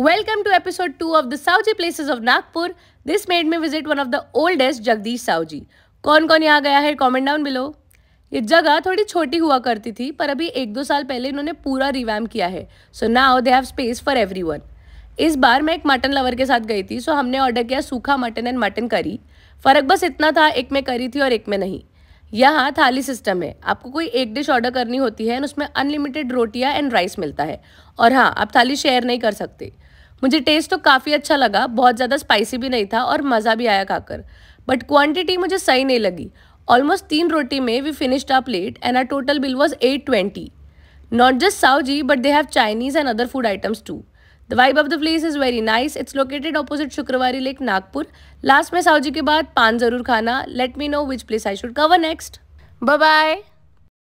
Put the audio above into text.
welcome to episode two of the Saoji Places of Nagpur this made me visit one of the oldest Jagdish Saoji कौन कौन यहाँ गया है comment down below ये जगह थोड़ी छोटी हुआ करती थी पर अभी एक दो साल पहले इन्होंने पूरा रिवैम किया है so now they have space for everyone इस बार मैं एक मटन लवर के साथ गई थी सो हमने ऑर्डर किया सूखा मटन एंड मटन करी फ़र्क बस इतना था एक में करी थी और एक में नहीं यहाँ थाली सिस्टम है आपको कोई एक डिश ऑर्डर करनी होती है एंड उसमें अनलिमिटेड रोटियाँ एंड राइस मिलता है और हाँ आप थाली शेयर नहीं कर सकते मुझे टेस्ट तो काफ़ी अच्छा लगा बहुत ज़्यादा स्पाइसी भी नहीं था और मज़ा भी आया खाकर बट क्वांटिटी मुझे सही नहीं लगी ऑलमोस्ट तीन रोटी में we finished our plate and our total bill was eight twenty not just Saoji but they have Chinese and other food items to the vibe of the place is very nice it's located opposite Shukrawari lake Nagpur last में साउजी के बाद पान जरूर खाना let me know which place I should cover next bye bye